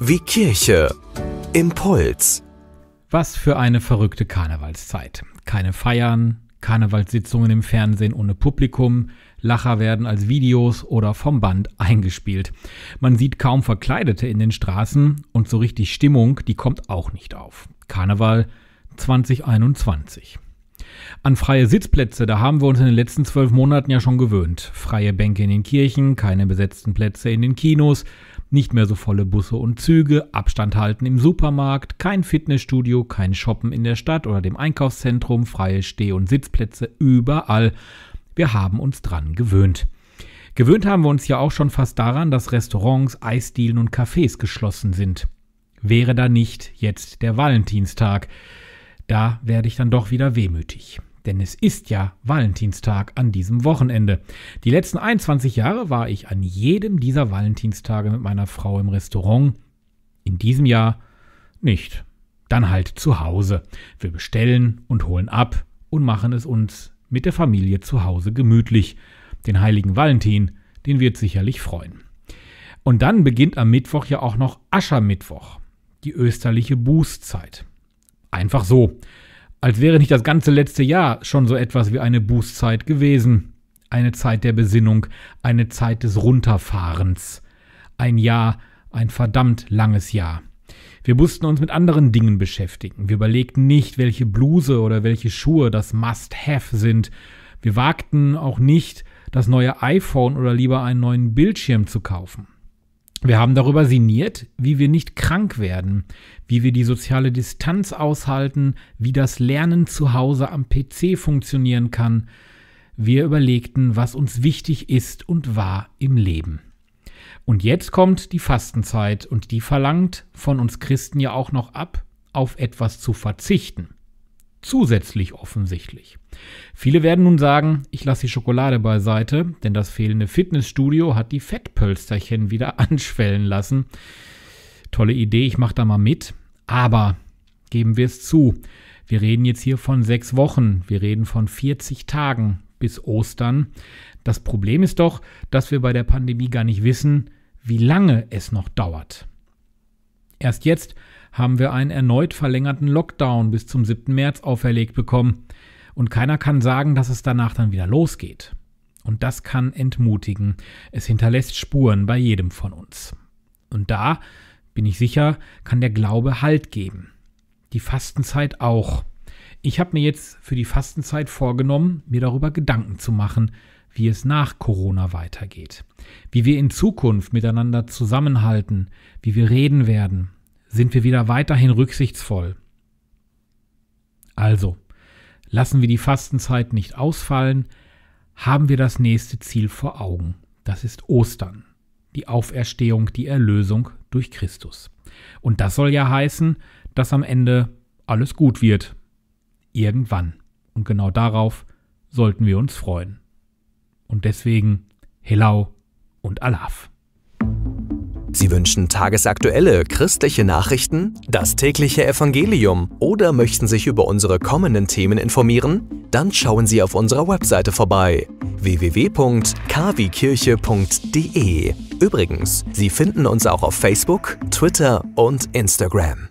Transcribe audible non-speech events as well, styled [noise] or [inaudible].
wie Kirche. Impuls. Was für eine verrückte Karnevalszeit. Keine Feiern, Karnevalssitzungen im Fernsehen ohne Publikum, Lacher werden als Videos oder vom Band eingespielt. Man sieht kaum Verkleidete in den Straßen und so richtig Stimmung, die kommt auch nicht auf. Karneval 2021. An freie Sitzplätze, da haben wir uns in den letzten zwölf Monaten ja schon gewöhnt. Freie Bänke in den Kirchen, keine besetzten Plätze in den Kinos, nicht mehr so volle Busse und Züge, Abstand halten im Supermarkt, kein Fitnessstudio, kein Shoppen in der Stadt oder dem Einkaufszentrum, freie Steh- und Sitzplätze überall. Wir haben uns dran gewöhnt. Gewöhnt haben wir uns ja auch schon fast daran, dass Restaurants, Eisdielen und Cafés geschlossen sind. Wäre da nicht jetzt der Valentinstag? Da werde ich dann doch wieder wehmütig. Denn es ist ja Valentinstag an diesem Wochenende. Die letzten 21 Jahre war ich an jedem dieser Valentinstage mit meiner Frau im Restaurant. In diesem Jahr nicht. Dann halt zu Hause. Wir bestellen und holen ab und machen es uns mit der Familie zu Hause gemütlich. Den heiligen Valentin, den wird sicherlich freuen. Und dann beginnt am Mittwoch ja auch noch Aschermittwoch, die österliche Bußzeit. Einfach so. Als wäre nicht das ganze letzte Jahr schon so etwas wie eine Bußzeit gewesen. Eine Zeit der Besinnung, eine Zeit des Runterfahrens. Ein Jahr, ein verdammt langes Jahr. Wir mussten uns mit anderen Dingen beschäftigen. Wir überlegten nicht, welche Bluse oder welche Schuhe das Must-Have sind. Wir wagten auch nicht, das neue iPhone oder lieber einen neuen Bildschirm zu kaufen. Wir haben darüber sinniert, wie wir nicht krank werden, wie wir die soziale Distanz aushalten, wie das Lernen zu Hause am PC funktionieren kann. Wir überlegten, was uns wichtig ist und war im Leben. Und jetzt kommt die Fastenzeit und die verlangt von uns Christen ja auch noch ab, auf etwas zu verzichten zusätzlich offensichtlich. Viele werden nun sagen, ich lasse die Schokolade beiseite, denn das fehlende Fitnessstudio hat die Fettpölsterchen wieder [laughs] anschwellen lassen. Tolle Idee, ich mache da mal mit. Aber geben wir es zu, wir reden jetzt hier von sechs Wochen, wir reden von 40 Tagen bis Ostern. Das Problem ist doch, dass wir bei der Pandemie gar nicht wissen, wie lange es noch dauert. Erst jetzt haben wir einen erneut verlängerten Lockdown bis zum 7. März auferlegt bekommen. Und keiner kann sagen, dass es danach dann wieder losgeht. Und das kann entmutigen. Es hinterlässt Spuren bei jedem von uns. Und da, bin ich sicher, kann der Glaube Halt geben. Die Fastenzeit auch. Ich habe mir jetzt für die Fastenzeit vorgenommen, mir darüber Gedanken zu machen, wie es nach Corona weitergeht, wie wir in Zukunft miteinander zusammenhalten, wie wir reden werden, sind wir wieder weiterhin rücksichtsvoll. Also, lassen wir die Fastenzeit nicht ausfallen, haben wir das nächste Ziel vor Augen. Das ist Ostern, die Auferstehung, die Erlösung durch Christus. Und das soll ja heißen, dass am Ende alles gut wird. Irgendwann. Und genau darauf sollten wir uns freuen. Und deswegen Helau und Alaf. Sie wünschen tagesaktuelle christliche Nachrichten, das tägliche Evangelium oder möchten sich über unsere kommenden Themen informieren? Dann schauen Sie auf unserer Webseite vorbei www.kwkirche.de. Übrigens, Sie finden uns auch auf Facebook, Twitter und Instagram.